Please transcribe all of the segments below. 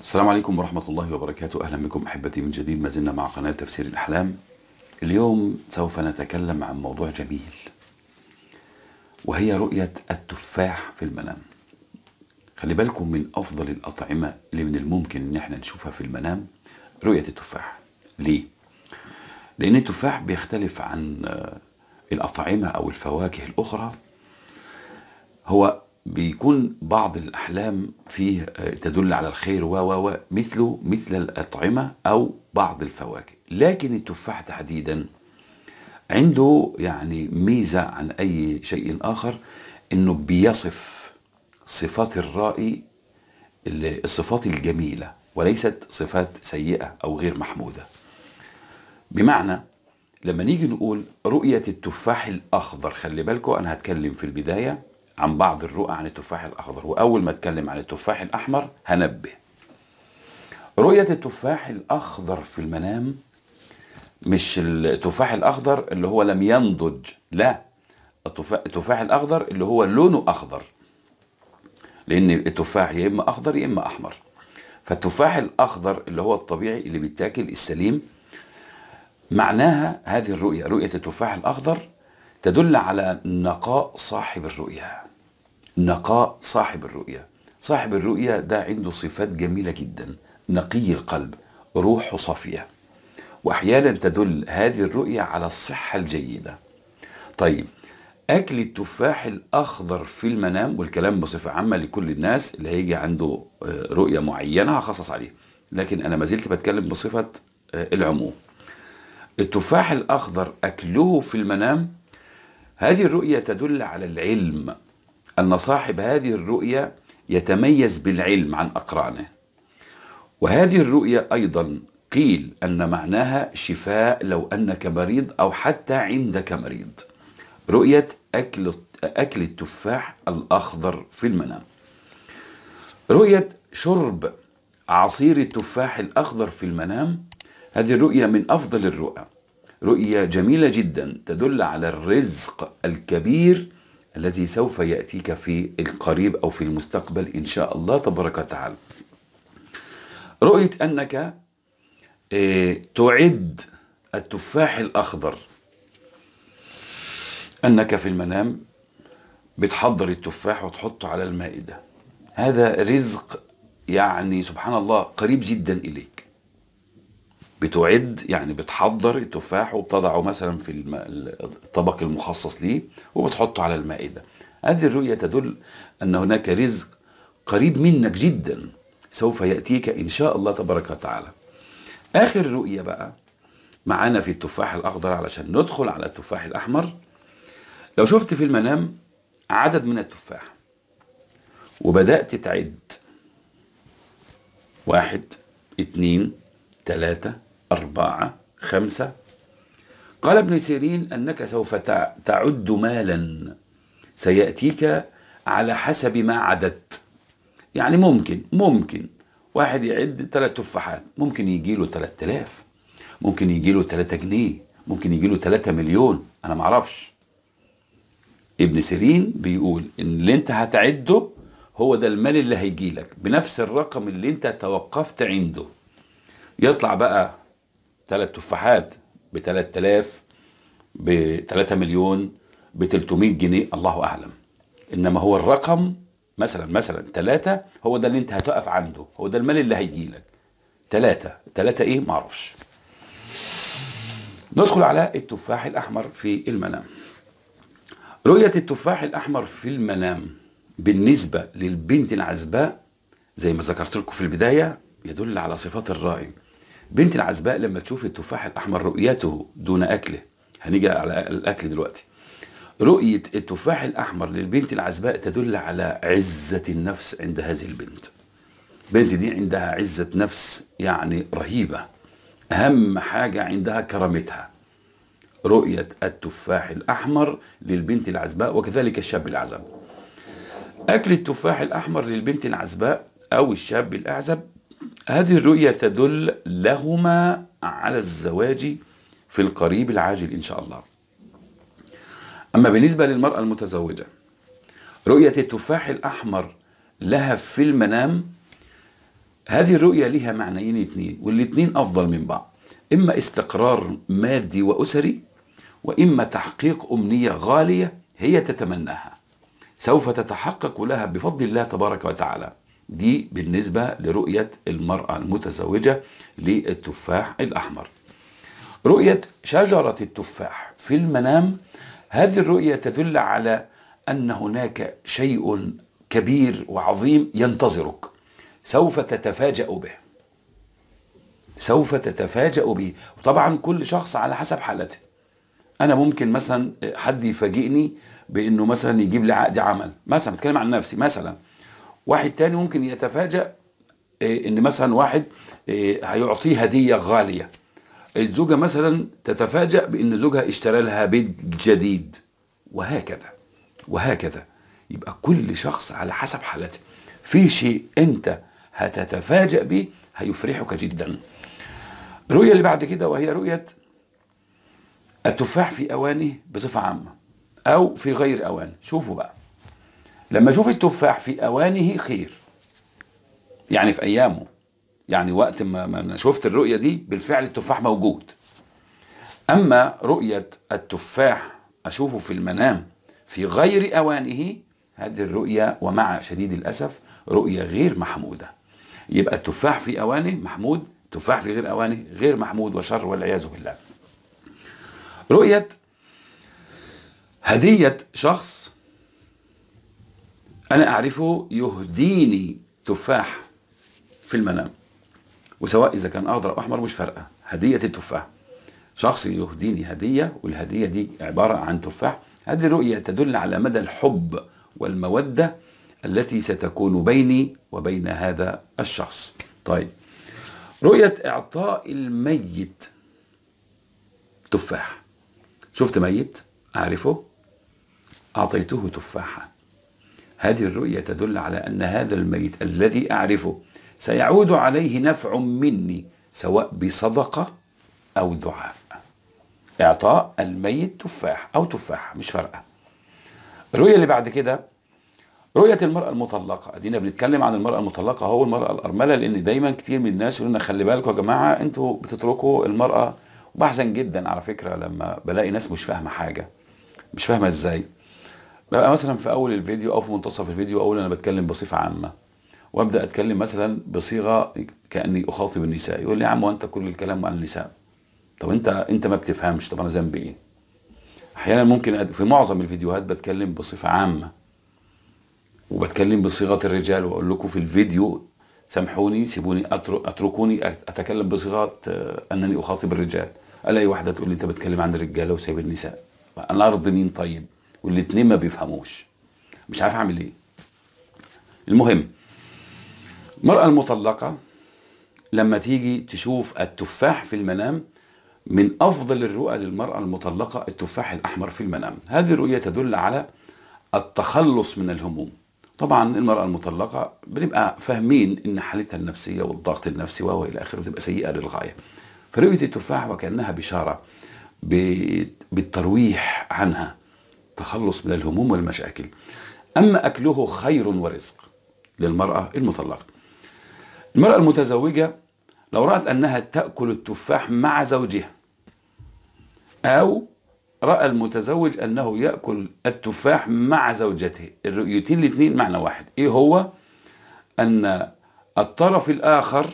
السلام عليكم ورحمة الله وبركاته أهلا بكم أحبتي من جديد ما زلنا مع قناة تفسير الأحلام اليوم سوف نتكلم عن موضوع جميل وهي رؤية التفاح في المنام خلي بالكم من أفضل الأطعمة اللي من الممكن إن احنا نشوفها في المنام رؤية التفاح ليه؟ لأن التفاح بيختلف عن آه، الأطعمة أو الفواكه الأخرى هو بيكون بعض الأحلام فيه آه، تدل على الخير و و مثله مثل الأطعمة أو بعض الفواكه لكن التفاح تحديدا عنده يعني ميزة عن أي شيء آخر أنه بيصف صفات الرائي الصفات الجميلة وليست صفات سيئة أو غير محمودة بمعنى لما نيجي نقول رؤية التفاح الأخضر خلي بالكم أنا هتكلم في البداية عن بعض الرؤى عن التفاح الأخضر وأول ما أتكلم عن التفاح الأحمر هنبه رؤية التفاح الأخضر في المنام مش التفاح الأخضر اللي هو لم ينضج لا التفاح الأخضر اللي هو لونه أخضر لأن التفاح يا إما أخضر يا إما أحمر فالتفاح الأخضر اللي هو الطبيعي اللي بيتاكل السليم معناها هذه الرؤية رؤية التفاح الأخضر تدل على نقاء صاحب الرؤية نقاء صاحب الرؤية صاحب الرؤية ده عنده صفات جميلة جدا نقي القلب روحه صافية وأحيانا تدل هذه الرؤية على الصحة الجيدة طيب أكل التفاح الأخضر في المنام والكلام بصفة عامة لكل الناس اللي هيجي عنده آه، رؤية معينة هخصص عليه لكن أنا ما زلت بتكلم بصفة آه، العموم التفاح الأخضر أكله في المنام هذه الرؤية تدل على العلم أن صاحب هذه الرؤية يتميز بالعلم عن أقرانه وهذه الرؤية أيضا قيل أن معناها شفاء لو أنك مريض أو حتى عندك مريض رؤية أكل, أكل التفاح الأخضر في المنام رؤية شرب عصير التفاح الأخضر في المنام هذه الرؤية من أفضل الرؤى رؤية جميلة جدا تدل على الرزق الكبير الذي سوف يأتيك في القريب أو في المستقبل إن شاء الله تبارك وتعالى رؤية أنك آه، تعد التفاح الأخضر أنك في المنام بتحضر التفاح وتحطه على المائدة هذا رزق يعني سبحان الله قريب جدا إليك بتعد يعني بتحضر التفاح وبتضعه مثلا في الطبق المخصص ليه وبتحطه على المائدة هذه الرؤية تدل أن هناك رزق قريب منك جدا سوف يأتيك إن شاء الله تبارك وتعالى آخر رؤية بقى معانا في التفاح الأخضر علشان ندخل على التفاح الأحمر لو شفت في المنام عدد من التفاح وبدأت تعد واحد اتنين ثلاثة أربعة خمسة قال ابن سيرين أنك سوف تعد مالا سيأتيك على حسب ما عددت يعني ممكن ممكن واحد يعد ثلاث تفاحات ممكن يجي له 3000 ممكن يجي له 3 جنيه ممكن يجي له 3 مليون انا معرفش ابن سيرين بيقول ان اللي انت هتعده هو ده المال اللي هيجي لك بنفس الرقم اللي انت توقفت عنده يطلع بقى ثلاث تفاحات ب 3000 ب 3 مليون ب 300 جنيه الله اعلم انما هو الرقم مثلا مثلا ثلاثة هو ده اللي انت هتقف عنده هو ده المال اللي هيجي لك ثلاثة ثلاثة ايه معرفش ندخل على التفاح الاحمر في المنام رؤية التفاح الاحمر في المنام بالنسبة للبنت العزباء زي ما ذكرت لكم في البداية يدل على صفات الرائي بنت العزباء لما تشوف التفاح الأحمر رؤيته دون أكله هنيجي على الأكل دلوقتي رؤية التفاح الأحمر للبنت العزباء تدل على عزة النفس عند هذه البنت البنت دي عندها عزة نفس يعني رهيبة أهم حاجة عندها كرامتها رؤية التفاح الأحمر للبنت العزباء وكذلك الشاب الأعزب أكل التفاح الأحمر للبنت العزباء أو الشاب الأعزب هذه الرؤية تدل لهما على الزواج في القريب العاجل إن شاء الله أما بالنسبة للمرأة المتزوجة رؤية التفاح الأحمر لها في المنام هذه الرؤية لها معنيين اثنين والاثنين أفضل من بعض إما استقرار مادي وأسري وإما تحقيق أمنية غالية هي تتمناها سوف تتحقق لها بفضل الله تبارك وتعالى دي بالنسبة لرؤية المرأة المتزوجة للتفاح الأحمر رؤية شجرة التفاح في المنام هذه الرؤية تدل على أن هناك شيء كبير وعظيم ينتظرك سوف تتفاجأ به سوف تتفاجأ به وطبعا كل شخص على حسب حالته أنا ممكن مثلا حد يفاجئني بأنه مثلا يجيب لي عقد عمل مثلا بتكلم عن نفسي مثلا واحد تاني ممكن يتفاجأ آه، ان مثلا واحد آه، هيعطيه هدية غالية الزوجة مثلا تتفاجأ بان زوجها اشترى لها بيت جديد وهكذا وهكذا يبقى كل شخص على حسب حالته في شيء انت هتتفاجأ به هيفرحك جدا الرؤية اللي بعد كده وهي رؤية التفاح في أوانه بصفة عامة أو في غير أوانه شوفوا بقى لما اشوف التفاح في اوانه خير يعني في ايامه يعني وقت ما, ما شفت الرؤيه دي بالفعل التفاح موجود اما رؤيه التفاح اشوفه في المنام في غير اوانه هذه الرؤيه ومع شديد الاسف رؤيه غير محموده يبقى التفاح في اوانه محمود تفاح في غير اوانه غير محمود وشر والعياذ بالله رؤيه هديه شخص أنا أعرفه يهديني تفاح في المنام وسواء إذا كان أخضر أو أحمر مش فارقة هدية التفاح شخص يهديني هدية والهدية دي عبارة عن تفاح هذه الرؤية تدل على مدى الحب والمودة التي ستكون بيني وبين هذا الشخص طيب رؤية إعطاء الميت تفاح شفت ميت أعرفه أعطيته تفاحة هذه الرؤية تدل على أن هذا الميت الذي أعرفه سيعود عليه نفع مني سواء بصدقة أو دعاء إعطاء الميت تفاح أو تفاح مش فارقة الرؤية اللي بعد كده رؤية المرأة المطلقة ادينا بنتكلم عن المرأة المطلقة هو المرأة الأرملة لأن دايما كتير من الناس يقولون لنا خلي بالكم يا جماعة انتوا بتتركوا المرأة وبحزن جدا على فكرة لما بلاقي ناس مش فاهمة حاجة مش فاهمة ازاي ببقى مثلا في اول الفيديو او في منتصف الفيديو اقول انا بتكلم بصفه عامه وابدا اتكلم مثلا بصيغه كاني اخاطب النساء يقول لي يا عم وانت كل الكلام عن النساء طب انت انت ما بتفهمش طب انا ذنبي ايه احيانا ممكن في معظم الفيديوهات بتكلم بصفه عامه وبتكلم بصيغه الرجال واقول لكم في الفيديو سامحوني سيبوني اتركوني اتكلم بصيغه آه، انني اخاطب الرجال الاقي واحده تقول لي انت بتكلم عن الرجاله وسايب النساء انا ارضي مين طيب والاتنين ما بيفهموش مش عارف اعمل ايه المهم المرأة المطلقة لما تيجي تشوف التفاح في المنام من افضل الرؤى للمرأة المطلقة التفاح الاحمر في المنام هذه الرؤية تدل على التخلص من الهموم طبعا المرأة المطلقة بنبقى فاهمين ان حالتها النفسية والضغط النفسي إلى اخره بتبقى سيئة للغاية فرؤية التفاح وكأنها بشارة بالترويح عنها التخلص من الهموم والمشاكل أما أكله خير ورزق للمرأة المطلقة المرأة المتزوجة لو رأت أنها تأكل التفاح مع زوجها أو رأى المتزوج أنه يأكل التفاح مع زوجته الرؤيتين الاثنين معنى واحد إيه هو؟ أن الطرف الآخر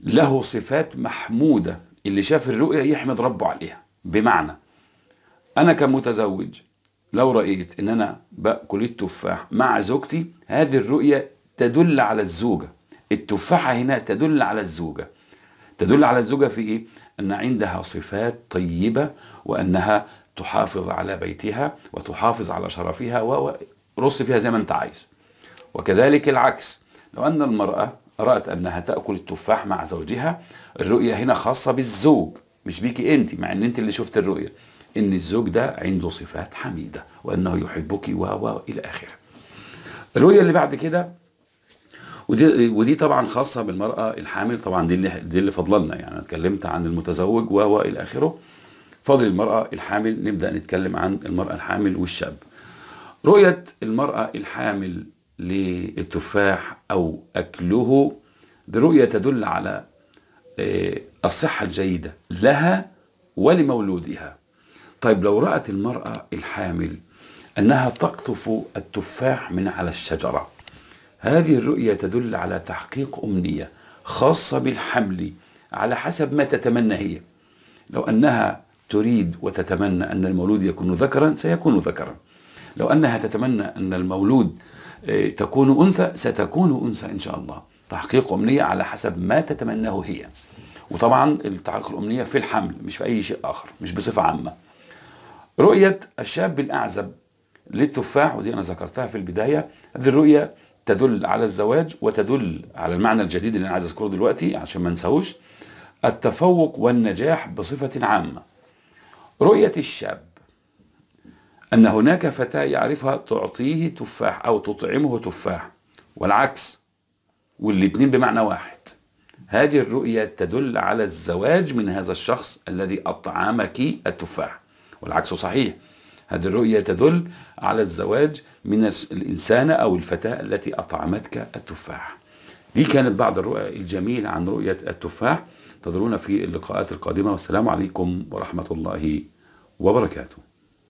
له صفات محمودة اللي شاف الرؤية يحمد ربه عليها بمعنى أنا كمتزوج لو رأيت إن أنا بأكل التفاح مع زوجتي هذه الرؤية تدل على الزوجة التفاحة هنا تدل على الزوجة تدل على الزوجة في إيه؟ أن عندها صفات طيبة وأنها تحافظ على بيتها وتحافظ على شرفها ورص فيها زي ما أنت عايز وكذلك العكس لو أن المرأة رأت أنها تأكل التفاح مع زوجها الرؤية هنا خاصة بالزوج مش بيكي أنت مع أن أنت اللي شفت الرؤية ان الزوج ده عنده صفات حميده وانه يحبك و و الى اخره الرؤيه اللي بعد كده ودي ودي طبعا خاصه بالمراه الحامل طبعا دي اللي دي اللي فاضله لنا يعني انا اتكلمت عن المتزوج و و الى اخره فاضل المراه الحامل نبدا نتكلم عن المراه الحامل والشاب رؤيه المراه الحامل للتفاح او اكله دي رؤيه تدل على آه، الصحه الجيده لها ولمولودها طيب لو رأت المرأة الحامل أنها تقطف التفاح من على الشجرة هذه الرؤية تدل على تحقيق أمنية خاصة بالحمل على حسب ما تتمنى هي لو أنها تريد وتتمنى أن المولود يكون ذكرا سيكون ذكرا لو أنها تتمنى أن المولود آه، تكون أنثى ستكون أنثى إن شاء الله تحقيق أمنية على حسب ما تتمناه هي وطبعا التحقيق الأمنية في الحمل مش في أي شيء آخر مش بصفة عامة رؤية الشاب الأعزب للتفاح ودي أنا ذكرتها في البداية هذه الرؤية تدل على الزواج وتدل على المعنى الجديد اللي أنا عايز أذكره دلوقتي عشان ما نساوش التفوق والنجاح بصفة عامة رؤية الشاب أن هناك فتاة يعرفها تعطيه تفاح أو تطعمه تفاح والعكس والاثنين بمعنى واحد هذه الرؤية تدل على الزواج من هذا الشخص الذي أطعمك التفاح والعكس صحيح هذه الرؤية تدل على الزواج من الإنسانة أو الفتاة التي أطعمتك التفاح دي كانت بعض الرؤى الجميلة عن رؤية التفاح تدرون في اللقاءات القادمة والسلام عليكم ورحمة الله وبركاته